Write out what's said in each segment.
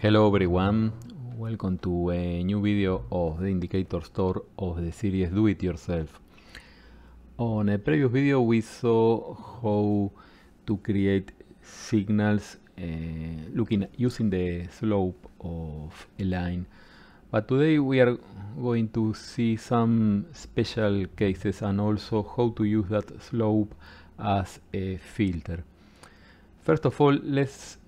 Hello everyone, welcome to a new video of the indicator store of the series Do It Yourself. On a previous video we saw how to create signals uh, looking using the slope of a line but today we are going to see some special cases and also how to use that slope as a filter. First of all let's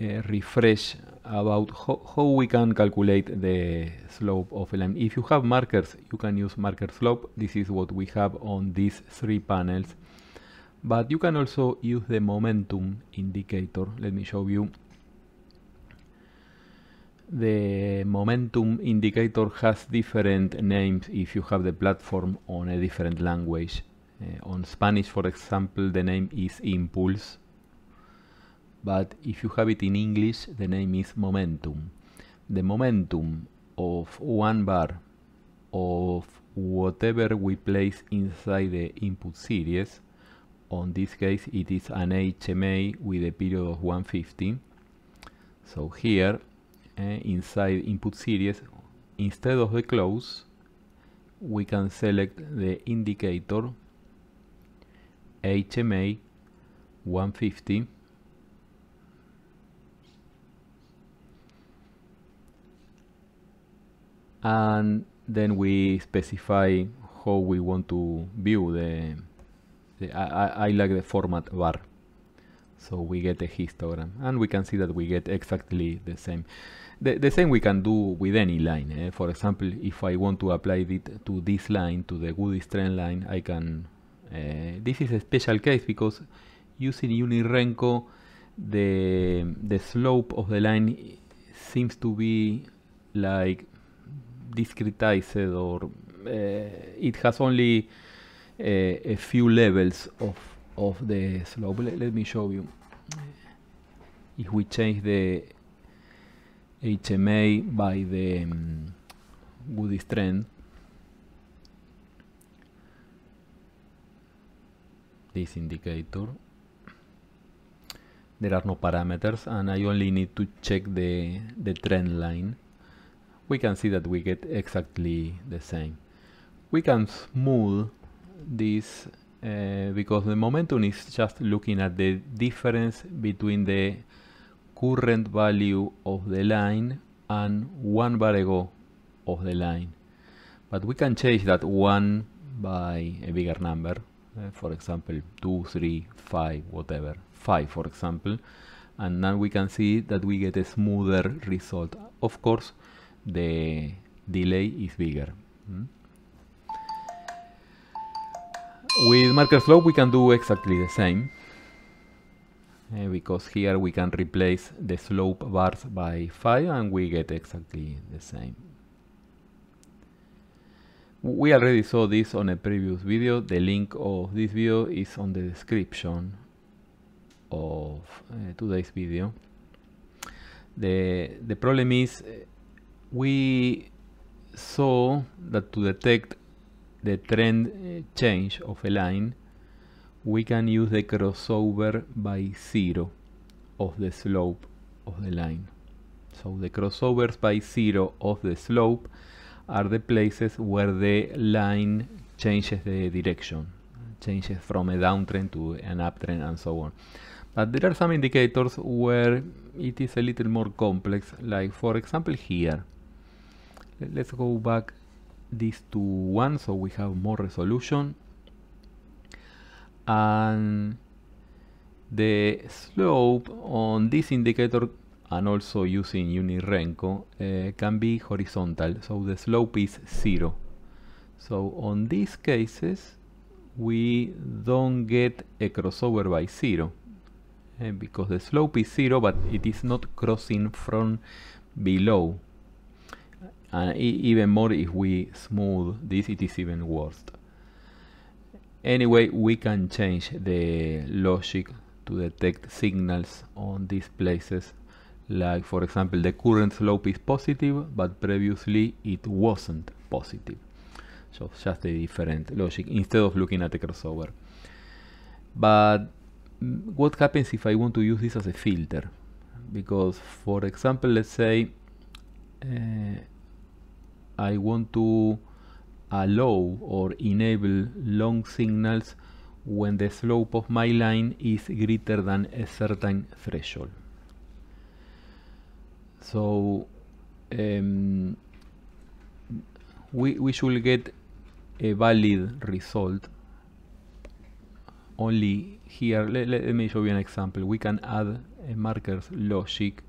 uh, refresh about ho how, we can calculate the slope of a line. If you have markers, you can use marker slope. This is what we have on these three panels. But you can also use the momentum indicator. Let me show you. The momentum indicator has different names if you have the platform on a different language. Uh, on Spanish, for example, the name is impulse but if you have it in English, the name is momentum. The momentum of one bar of whatever we place inside the input series, on this case it is an HMA with a period of 150, so here uh, inside input series, instead of the close, we can select the indicator HMA 150 and then we specify how we want to view the, the I, I like the format bar so we get a histogram and we can see that we get exactly the same the, the same we can do with any line eh? for example if I want to apply it to this line to the Goody's trend line I can uh, this is a special case because using Unirenco the the slope of the line seems to be like discretized eh, or it has only eh, a few levels of, of the slope. Let, let me show you. If we change the HMA by the um, trend, this indicator there are no parameters and I only need to check the, the trend line we can see that we get exactly the same. We can smooth this uh, because the momentum is just looking at the difference between the current value of the line and one bar ago of the line. But we can change that one by a bigger number, uh, for example, 2, 3, 5, whatever, 5 for example, and now we can see that we get a smoother result. Of course, the delay is bigger. Mm. With marker flow we can do exactly the same. Uh, because here we can replace the slope bars by 5 and we get exactly the same. We already saw this on a previous video. The link of this video is on the description of uh, today's video. The, the problem is eh, we saw that to detect the trend eh, change of a line, we can use the crossover by zero of the slope of the line. So the crossovers by zero of the slope are the places where the line changes the direction, changes from a downtrend to an uptrend and so on. But there are some indicators where it is a little more complex, like for example here let's go back this to one so we have more resolution and the slope on this indicator and also using Unirenco uh, can be horizontal so the slope is zero so on these cases we don't get a crossover by zero uh, because the slope is zero but it is not crossing from below and uh, even more if we smooth this it is even worse anyway we can change the logic to detect signals on these places like for example the current slope is positive but previously it wasn't positive so just a different logic instead of looking at the crossover but mm, what happens if I want to use this as a filter because for example let's say uh, I want to allow or enable long signals when the slope of my line is greater than a certain threshold. So um, we, we should get a valid result only here. Let, let, me show you an example. We can add a marker's logic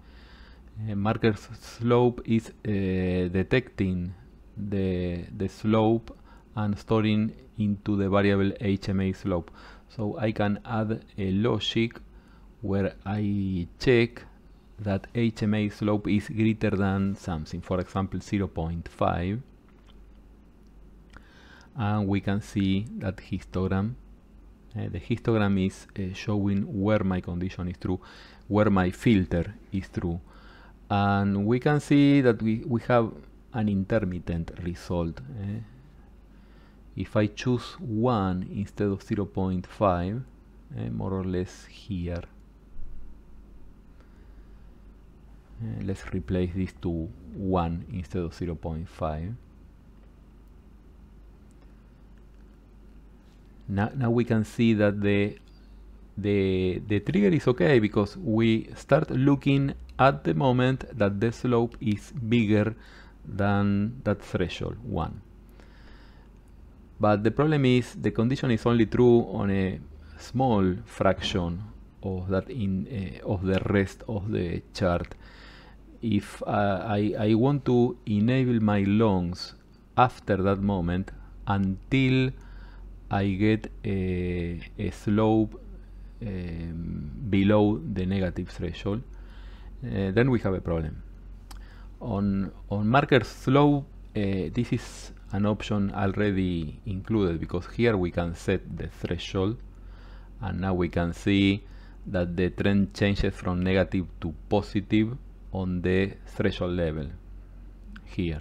Eh, marker slope is eh, detecting the, the slope and storing into the variable HMA slope. So I can add a logic where I check that HMA slope is greater than something, for example 0.5 and we can see that histogram uh, the histogram is uh, showing where my condition is true, where my filter is true and we can see that we, we have an intermittent result. Eh? If I choose 1 instead of 0 0.5, eh, more or less here. Eh, let's replace this to 1 instead of 0 0.5. Now, now we can see that the the, the trigger is okay because we start looking at the moment that the slope is bigger than that threshold 1. But the problem is the condition is only true on a small fraction of that in uh, of the rest of the chart. If uh, I, I want to enable my longs after that moment until I get a, a slope Eh, below the negative threshold, eh, then we have a problem. On, on marker slow, eh, this is an option already included because here we can set the threshold and now we can see that the trend changes from negative to positive on the threshold level here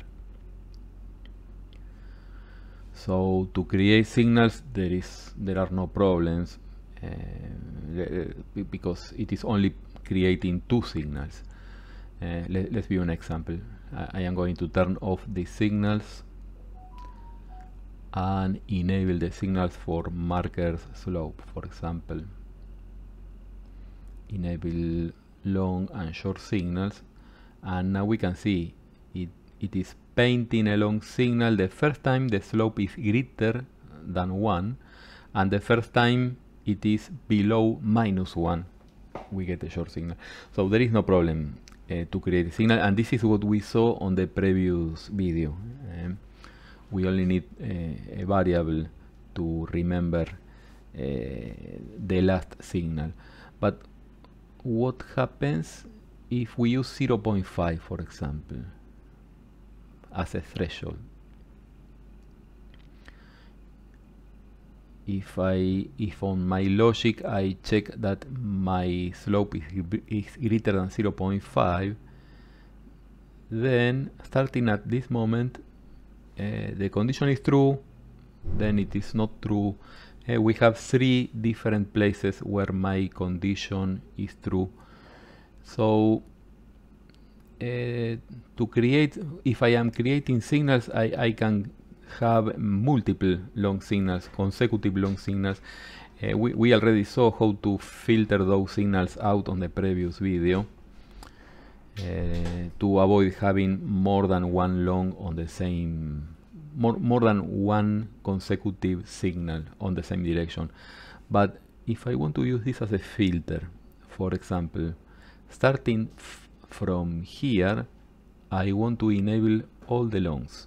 so to create signals there is there are no problems Eh, because it is only creating two signals. Eh, let, us view an example. I, I am going to turn off the signals and enable the signals for markers slope for example enable long and short signals and now we can see it, it is painting a long signal the first time the slope is greater than 1 and the first time it is below minus 1, we get a short signal. So there is no problem uh, to create a signal, and this is what we saw on the previous video. Um, we only need uh, a variable to remember uh, the last signal. But what happens if we use 0.5, for example, as a threshold? if I if on my logic I check that my slope is, is greater than 0.5 then starting at this moment uh, the condition is true then it is not true uh, we have three different places where my condition is true so uh, to create if I am creating signals I, I can have multiple long signals, consecutive long signals. Uh, we, we already saw how to filter those signals out on the previous video uh, to avoid having more than one long on the same more, more than one consecutive signal on the same direction but if I want to use this as a filter for example starting from here I want to enable all the longs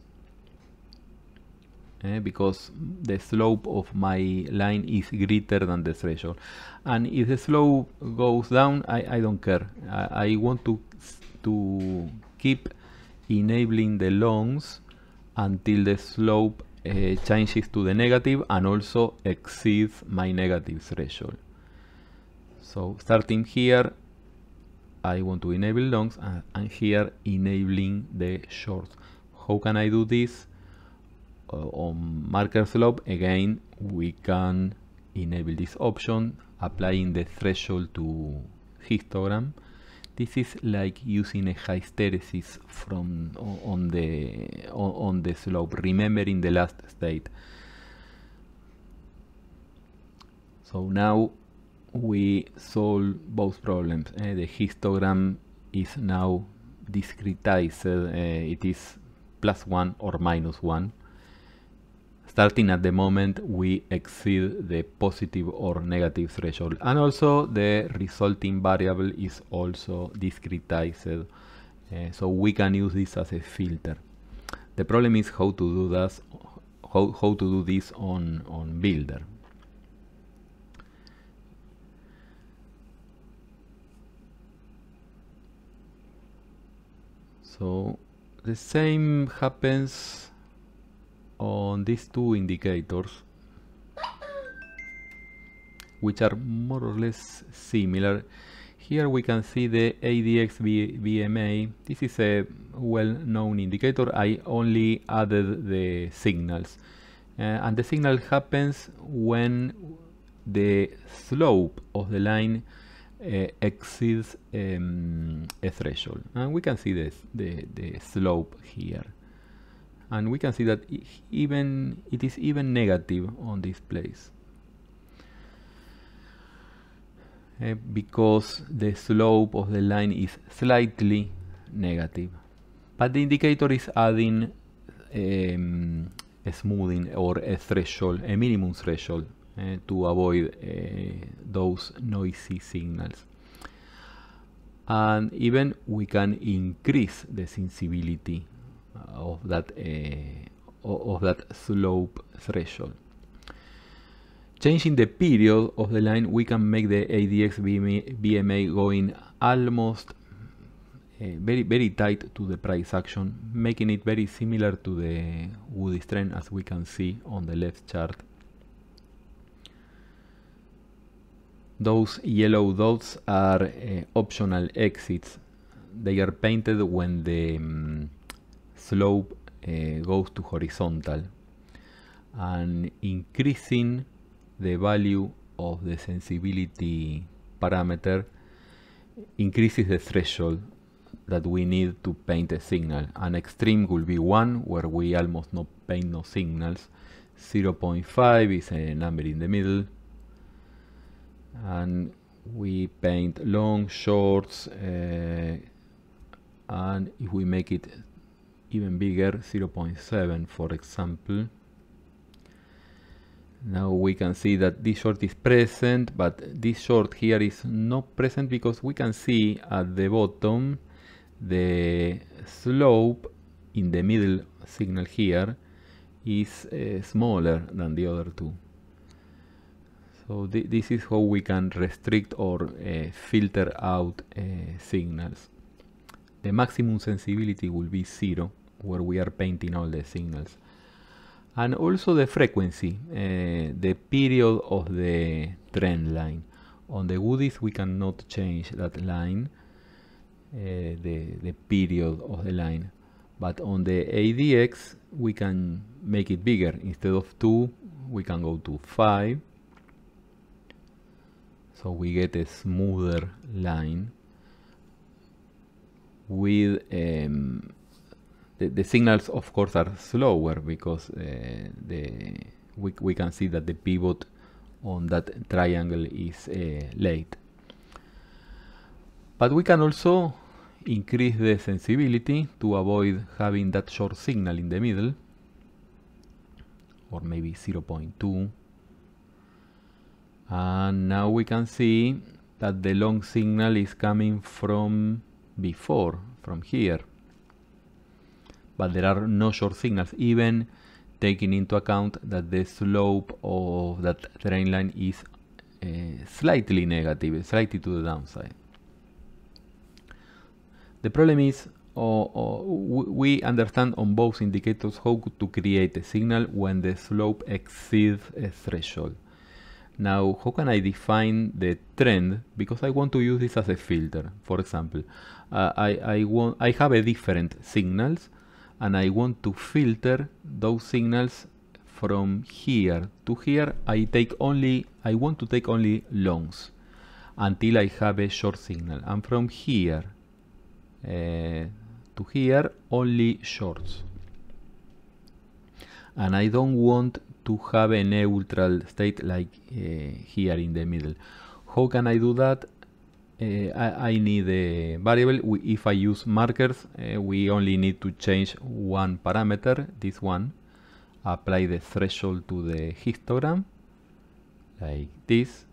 eh, because the slope of my line is greater than the threshold and if the slope goes down I, I don't care I, I want to to keep enabling the longs until the slope uh, changes to the negative and also exceeds my negative threshold so starting here I want to enable longs and, and here enabling the shorts how can I do this on marker slope again we can enable this option applying the threshold to histogram this is like using a hysteresis from on the on the slope remembering the last state so now we solve both problems eh? the histogram is now discretized uh, it is plus one or minus one starting at the moment we exceed the positive or negative threshold and also the resulting variable is also discretized uh, so we can use this as a filter the problem is how to do this how, how to do this on on builder so the same happens on these two indicators which are more or less similar. Here we can see the ADX VMA. This is a well-known indicator. I only added the signals. Uh, and the signal happens when the slope of the line uh, exceeds um, a threshold. And we can see this, the, the slope here and we can see that even it is even negative on this place uh, because the slope of the line is slightly negative but the indicator is adding um, a smoothing or a threshold a minimum threshold uh, to avoid uh, those noisy signals and even we can increase the sensibility of that eh, of that slope threshold. Changing the period of the line, we can make the ADX BMA going almost uh, very very tight to the price action, making it very similar to the Woody's trend as we can see on the left chart. Those yellow dots are uh, optional exits. They are painted when the um, slope uh, goes to horizontal and increasing the value of the sensibility parameter increases the threshold that we need to paint a signal. An extreme will be 1 where we almost no paint no signals. 0.5 is a number in the middle and we paint long, shorts uh, and if we make it even bigger 0.7 for example now we can see that this short is present but this short here is not present because we can see at the bottom the slope in the middle signal here is uh, smaller than the other two so th this is how we can restrict or uh, filter out uh, signals the maximum sensibility will be zero where we are painting all the signals and also the frequency uh, the period of the trend line on the woodies we cannot change that line uh, the, the period of the line but on the ADX we can make it bigger instead of 2 we can go to 5 so we get a smoother line with um, the, the signals of course are slower because uh, the we, we can see that the pivot on that triangle is uh, late but we can also increase the sensibility to avoid having that short signal in the middle or maybe 0.2 and now we can see that the long signal is coming from before from here but there are no short signals, even taking into account that the slope of that trend line is uh, slightly negative, slightly to the downside. The problem is oh, oh, we understand on both indicators how to create a signal when the slope exceeds a threshold. Now, how can I define the trend? Because I want to use this as a filter. For example, uh, I, I, want, I have a different signals and I want to filter those signals from here to here I take only I want to take only longs until I have a short signal and from here uh, to here only shorts and I don't want to have a neutral state like uh, here in the middle how can I do that Eh, I, I, need a variable. We, if I use markers, eh, we only need to change one parameter, this one. Apply the threshold to the histogram, like this.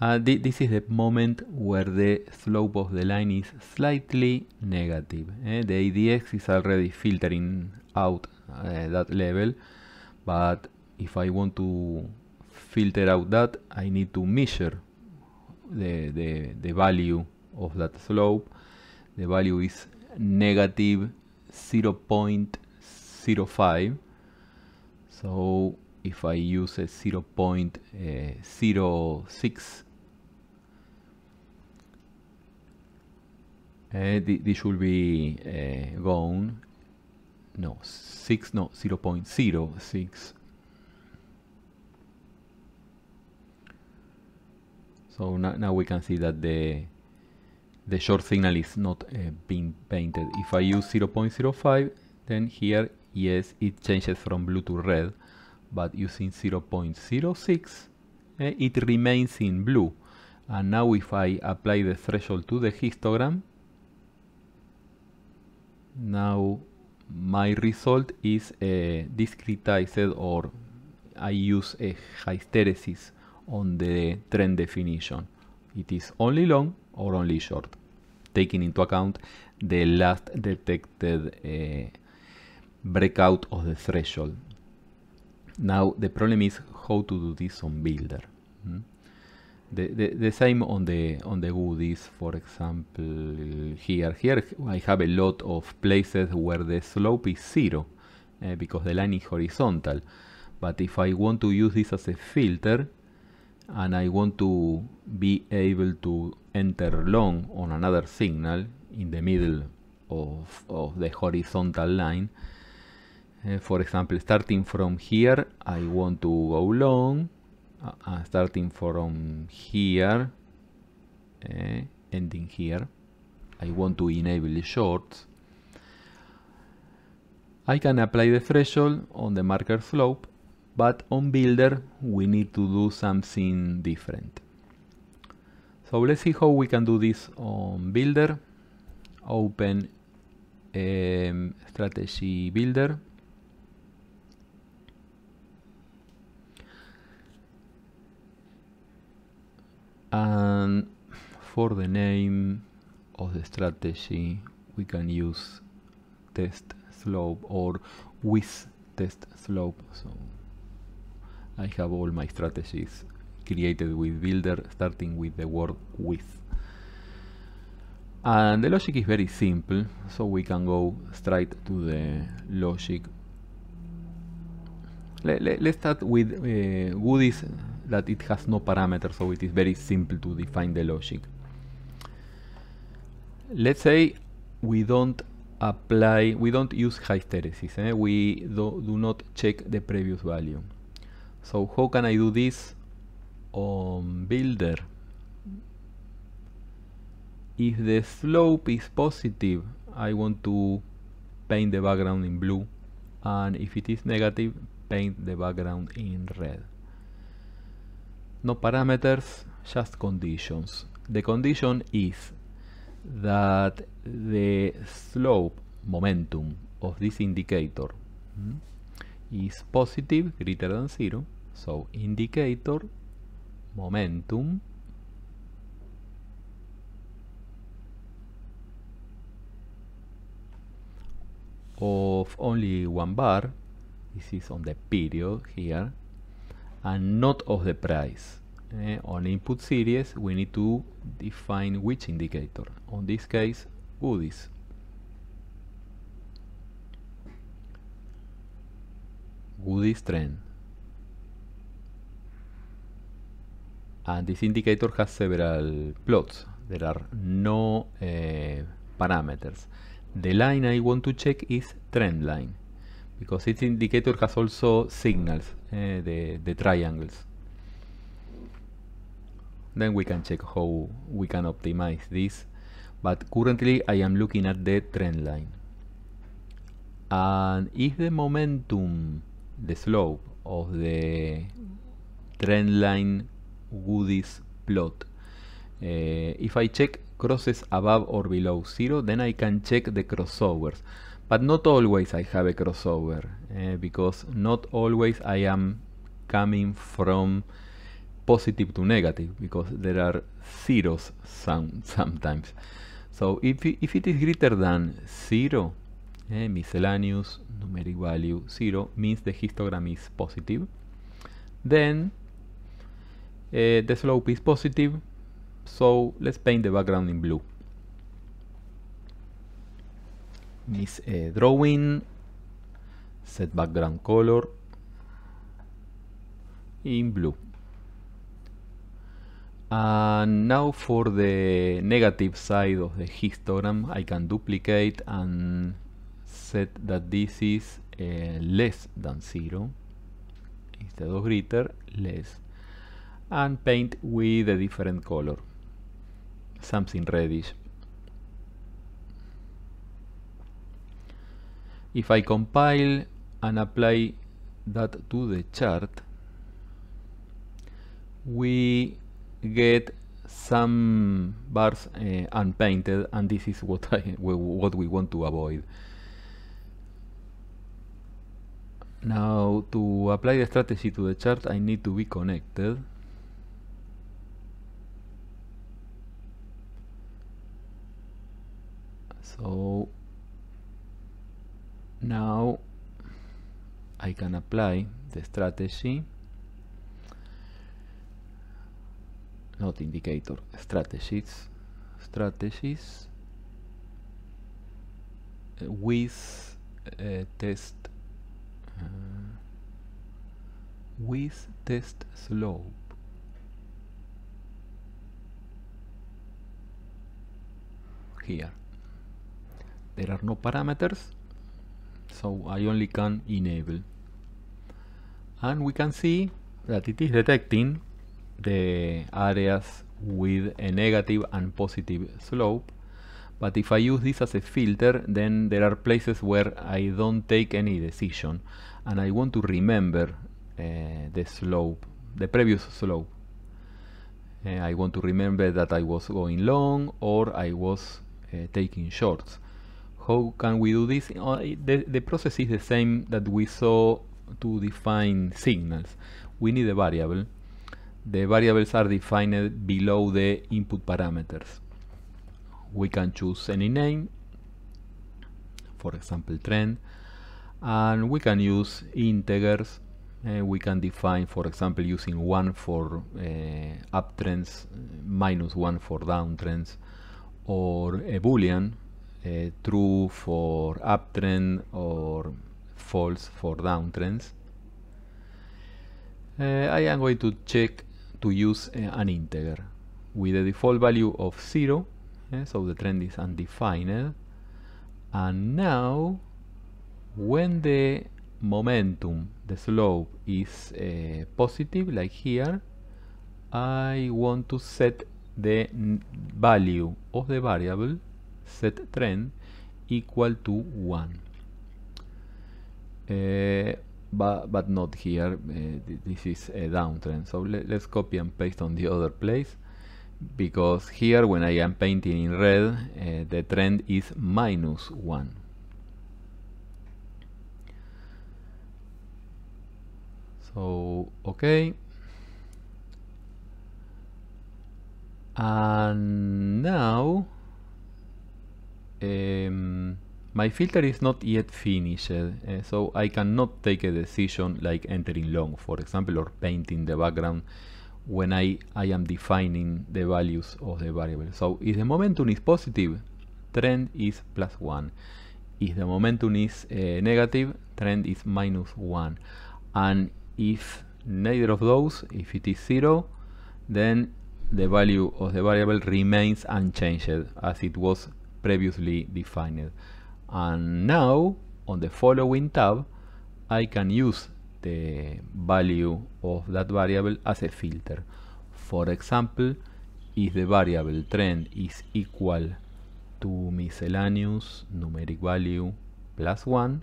Uh, th this is the moment where the slope of the line is slightly negative. Eh? The ADX is already filtering out uh, that level, but if I want to filter out that, I need to measure the, the, the value of that slope. The value is negative 0.05. So if I use a 0.06, Uh, this should be uh, gone no 6 no 0.06 So now, now we can see that the the short signal is not uh, being painted. If I use 0.05, then here, yes, it changes from blue to red, but using 0.06, uh, it remains in blue. And now if I apply the threshold to the histogram, now my result is uh, discretized or I use a hysteresis on the trend definition. It is only long or only short, taking into account the last detected uh, breakout of the threshold. Now the problem is how to do this on Builder. Mm. The, the, the, same on the on the goodies, for example, here. Here I have a lot of places where the slope is zero uh, because the line is horizontal. But if I want to use this as a filter, and I want to be able to enter long on another signal in the middle of, of the horizontal line uh, for example starting from here I want to go long uh, starting from here uh, ending here I want to enable shorts I can apply the threshold on the marker slope but on builder we need to do something different so let's see how we can do this on builder open um, strategy builder and for the name of the strategy we can use test slope or with test slope so I have all my strategies created with Builder starting with the word with. And the logic is very simple, so we can go straight to the logic. Let, us let, start with uh, that it has no parameter, so it is very simple to define the logic. Let's say we don't apply, we don't use hysteresis, eh? we do, do not check the previous value. So how can I do this on builder? If the slope is positive, I want to paint the background in blue. And if it is negative, paint the background in red. No parameters, just conditions. The condition is that the slope, momentum, of this indicator mm, is positive, greater than 0, so indicator, momentum, of only one bar, this is on the period here, and not of the price. Eh, on input series, we need to define which indicator. On this case, UDIs. UDIs trend. and ah, this indicator has several plots. There are no uh, parameters. The line I want to check is trend line because this indicator has also signals, uh, the, the triangles. Then we can check how we can optimize this. But currently I am looking at the trend line. And if the momentum, the slope of the trend line Woody's plot. Uh, if I check crosses above or below zero, then I can check the crossovers. But not always I have a crossover, uh, because not always I am coming from positive to negative, because there are zeros some, sometimes. So if, if it is greater than zero, uh, miscellaneous numeric value zero means the histogram is positive, then uh, the slope is positive, so let's paint the background in blue. This uh, drawing, set background color in blue. And now for the negative side of the histogram, I can duplicate and set that this is uh, less than zero. Instead of greater, less and paint with a different color something reddish if I compile and apply that to the chart we get some bars uh, unpainted and this is what I, what we want to avoid now to apply the strategy to the chart I need to be connected so now I can apply the strategy not indicator strategies strategies with uh, test uh, with test slope here there are no parameters so I only can enable and we can see that it is detecting the areas with a negative and positive slope but if I use this as a filter then there are places where I don't take any decision and I want to remember uh, the slope, the previous slope uh, I want to remember that I was going long or I was uh, taking shorts how can we do this? Oh, eh, the, the process is the same that we saw to define signals. We need a variable. The variables are defined below the input parameters. We can choose any name, for example trend, and we can use integers uh, we can define for example using one for uh, uptrends minus one for downtrends or a boolean uh, true for uptrend or false for downtrends. Uh, I am going to check to use uh, an integer with a default value of 0 so the trend is undefined and now when the momentum the slope is positive like here I want to set the value of the variable set trend equal to 1 uh, eh, but, but not here uh, this is a downtrend so le let's copy and paste on the other place because here when I am painting in red eh, the trend is minus 1 so okay and now um, my filter is not yet finished, uh, so I cannot take a decision like entering long, for example, or painting the background when I, I am defining the values of the variable. So if the momentum is positive, trend is plus 1. If the momentum is uh, negative, trend is minus 1. And if neither of those, if it is 0, then the value of the variable remains unchanged as it was previously defined. And now, on the following tab, I can use the value of that variable as a filter. For example, if the variable trend is equal to miscellaneous numeric value plus 1,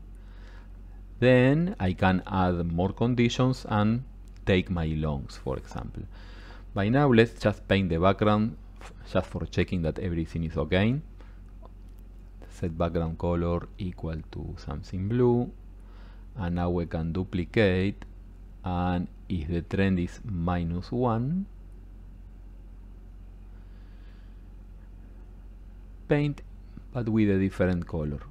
then I can add more conditions and take my longs, for example. By now, let's just paint the background just for checking that everything is okay set background color equal to something blue and now we can duplicate and if the trend is minus 1 paint but with a different color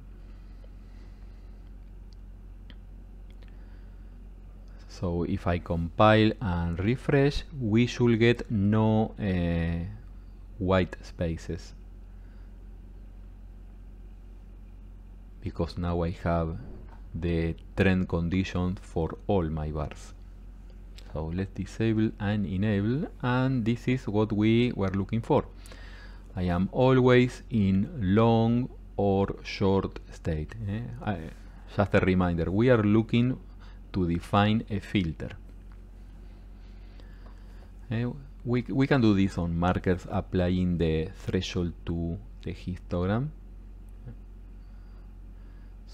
so if I compile and refresh we should get no uh, white spaces because now I have the trend condition for all my bars so let's disable and enable and this is what we were looking for I am always in long or short state eh? I, just a reminder we are looking to define a filter eh? we, we can do this on markers applying the threshold to the histogram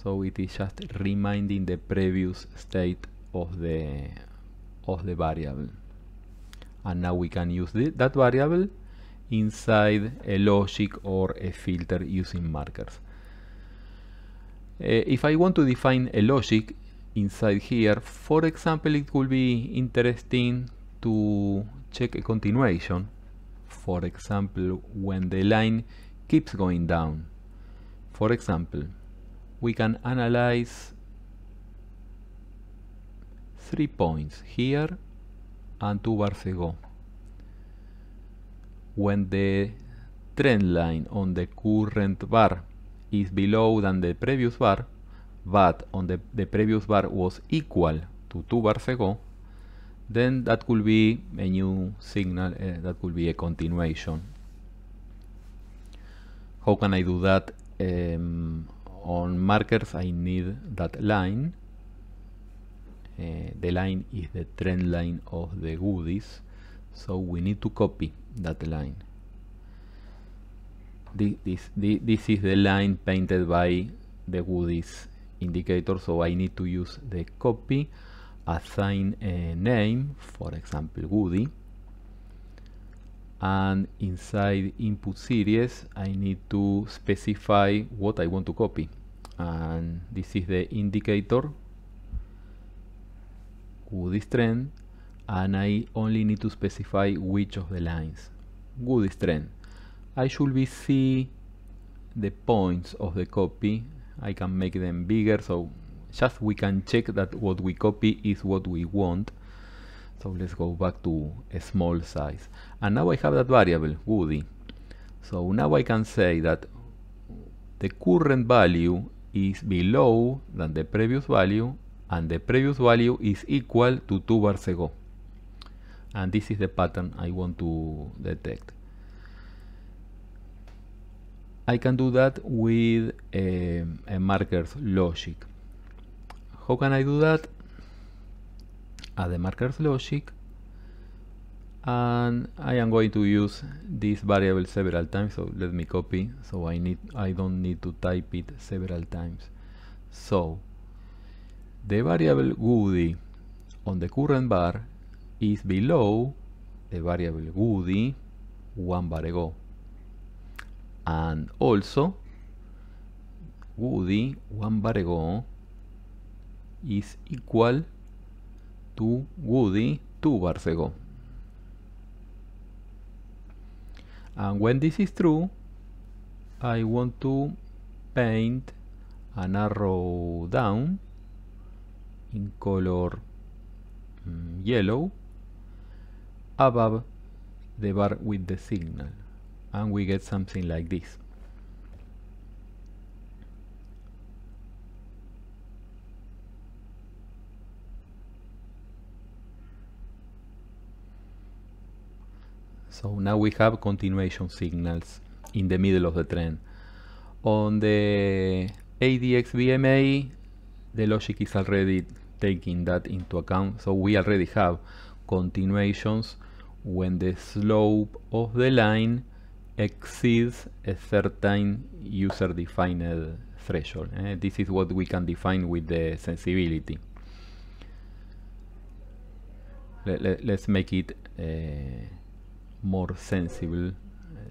so it is just reminding the previous state of the of the variable. And now we can use the, that variable inside a logic or a filter using markers. Uh, if I want to define a logic inside here, for example, it could be interesting to check a continuation. For example, when the line keeps going down. For example, we can analyze three points here and two bars ago when the trend line on the current bar is below than the previous bar but on the, the previous bar was equal to two bars ago then that could be a new signal uh, that could be a continuation how can I do that um, on markers I need that line uh, the line is the trend line of the goodies so we need to copy that line this, this, this is the line painted by the goodies indicator so I need to use the copy assign a name for example goodie and inside input series I need to specify what I want to copy and this is the indicator Woody strand and I only need to specify which of the lines Woody strand I should be see the points of the copy I can make them bigger so just we can check that what we copy is what we want so let's go back to a small size. And now I have that variable, Woody. So now I can say that the current value is below than the previous value and the previous value is equal to 2 bars ago. And this is the pattern I want to detect. I can do that with a, um, a marker's logic. How can I do that? at the markers logic and I am going to use this variable several times so let me copy so I need I don't need to type it several times so the variable woody on the current bar is below the variable woody one bar ago and also woody one bar ago is equal tú, Woody, tú, Barcego. And when this is true, I want to paint an arrow down in color mm, yellow above the bar with the signal. And we get something like this. So now we have continuation signals in the middle of the trend. On the ADX VMA, the logic is already taking that into account. So we already have continuations when the slope of the line exceeds a certain user-defined threshold. Eh? This is what we can define with the sensibility. Let, us let, make it uh, more sensible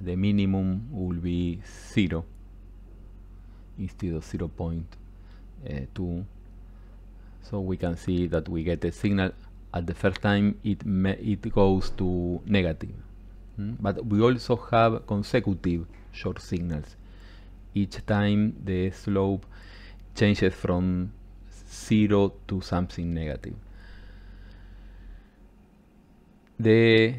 the minimum will be 0 instead of 0 eh, 0.2 so we can see that we get a signal at the first time it it goes to negative mm? but we also have consecutive short signals each time the slope changes from 0 to something negative the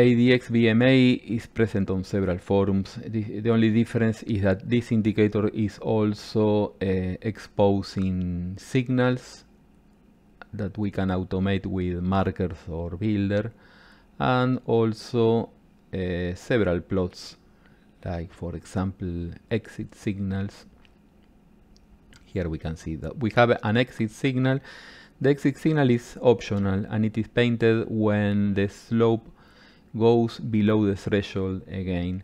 ADX VMA is present on several forums. The, the only difference is that this indicator is also uh, exposing signals that we can automate with markers or builder and also uh, several plots like for example exit signals here we can see that we have an exit signal the exit signal is optional and it is painted when the slope goes below the threshold again.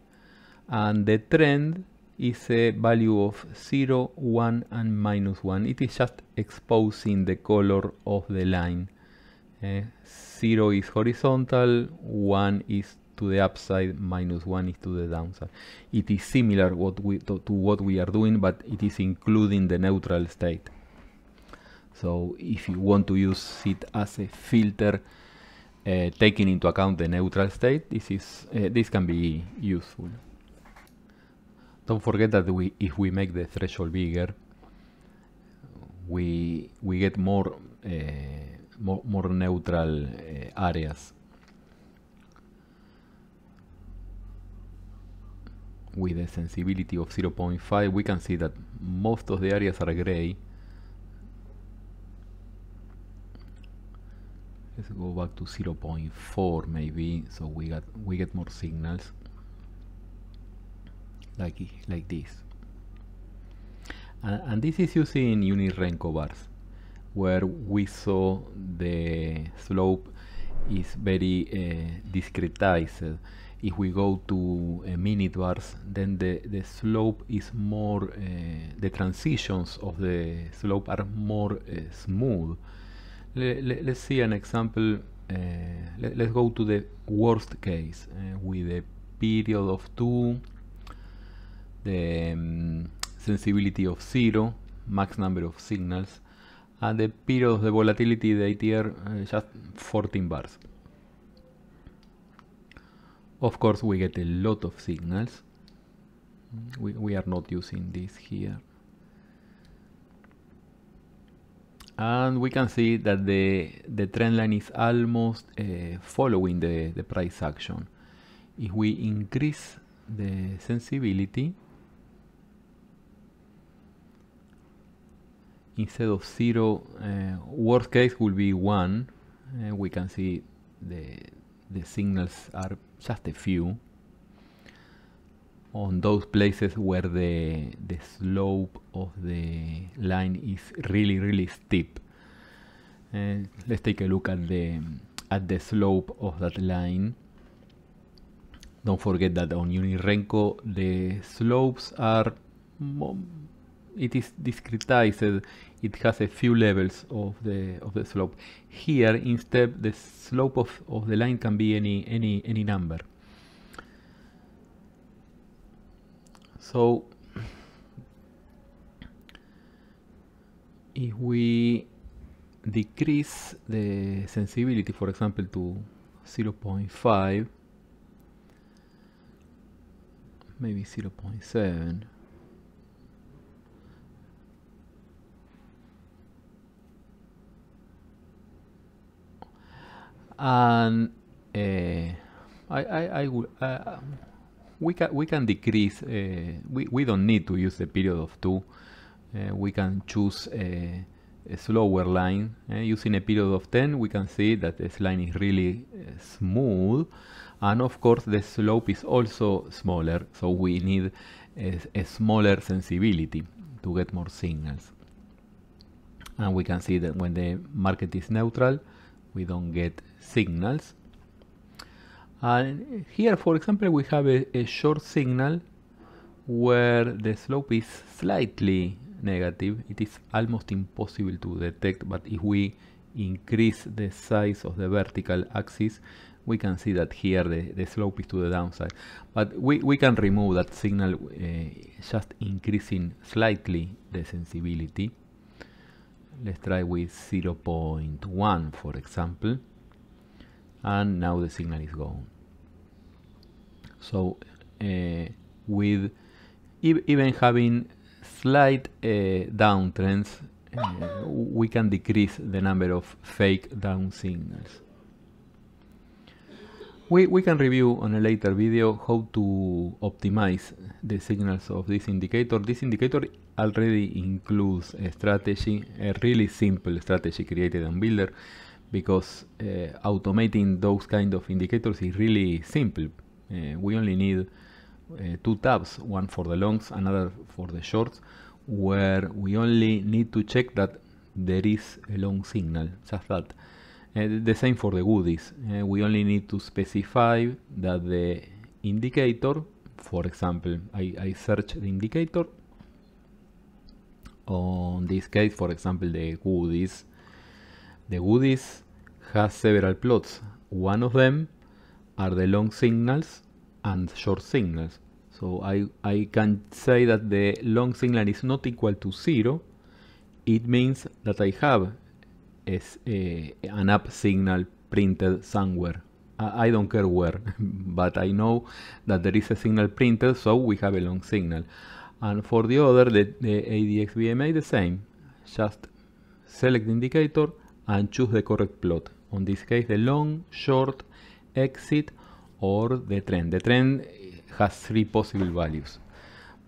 And the trend is a value of 0, 1 and minus 1. It is just exposing the color of the line. Uh, 0 is horizontal, 1 is to the upside, minus 1 is to the downside. It is similar what we, to, to what we are doing, but it is including the neutral state. So if you want to use it as a filter, uh, taking into account the neutral state, this, is, uh, this can be useful. Don't forget that we, if we make the threshold bigger, we, we get more, uh, more, more, neutral areas. With a sensibility of 0.5, we can see that most of the areas are gray, let's go back to 0 0.4 maybe so we got we get more signals like like this and, and this is using Unirenco bars where we saw the slope is very uh, discretized if we go to uh, minute bars then the, the slope is more uh, the transitions of the slope are more uh, smooth let, us see an example. Eh, let, us go to the worst case eh, with a period of 2, the um, sensibility of 0, max number of signals, and the period of the volatility, the ATR, uh, eh, just 14 bars. Of course, we get a lot of signals. We, we are not using this here. and we can see that the, the trend line is almost uh, following the, the price action. If we increase the sensibility, instead of 0, uh, worst case will be 1, uh, we can see the, the signals are just a few on those places where the, the slope of the line is really, really steep. Uh, let's take a look at the, at the slope of that line. Don't forget that on Unirenco the slopes are mm, it is discretized it has a few levels of the of the slope here instead the slope of, of the line can be any any any number So if we decrease the sensibility, for example, to 0.5, maybe 0.7, and uh, I, I, I would, uh, we can we can decrease. Uh, we we don't need to use the period of two. Uh, we can choose a, a slower line. Uh, using a period of 10, we can see that this line is really smooth, and of course the slope is also smaller. So we need a, a smaller sensibility to get more signals and we can see that when the market is neutral we don't get signals and here, for example, we have a, a short signal where the slope is slightly negative. It is almost impossible to detect, but if we increase the size of the vertical axis, we can see that here the, the slope is to the downside. But we, we can remove that signal uh, just increasing slightly the sensibility. Let's try with 0.1, for example and now the signal is gone so uh, with even having slight uh, downtrends uh, we can decrease the number of fake down signals we, we can review on a later video how to optimize the signals of this indicator. This indicator already includes a strategy, a really simple strategy created on Builder because uh, automating those kind of indicators is really simple. Uh, we only need uh, two tabs, one for the longs, another for the shorts, where we only need to check that there is a long signal, just that. the same for the goodies. we only need to specify that the indicator, for example, I, I search the indicator, on this case, for example, the goodies, the goodies has several plots. One of them are the long signals and short signals. So I, I can say that the long signal is not equal to zero. It means that I have is a, eh, an up signal printed somewhere. I, I don't care where, but I know that there is a signal printed, so we have a long signal. And for the other, the, the ADX-VMA the same. Just select the indicator and choose the correct plot on this case the long, short, exit or the trend. The trend eh, has three possible values.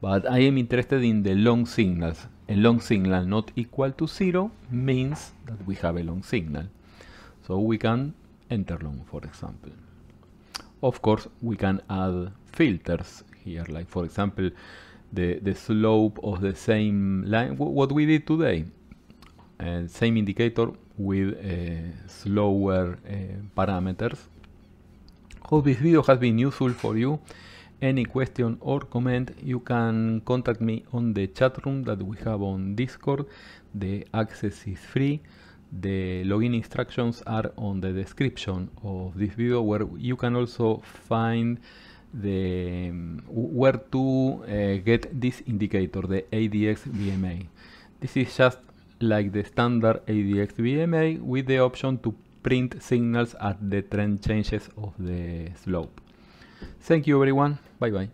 But I am interested in the long signals. A long signal not equal to zero means that we have a long signal. So we can enter long for example. Of course we can add filters here like for example the, the slope of the same line what we did today. Uh, same indicator with uh, slower uh, parameters. Hope this video has been useful for you. Any question or comment, you can contact me on the chat room that we have on Discord. The access is free. The login instructions are on the description of this video where you can also find the um, where to uh, get this indicator, the ADX VMA. This is just like the standard ADX VMA with the option to print signals at the trend changes of the slope. Thank you everyone. Bye bye.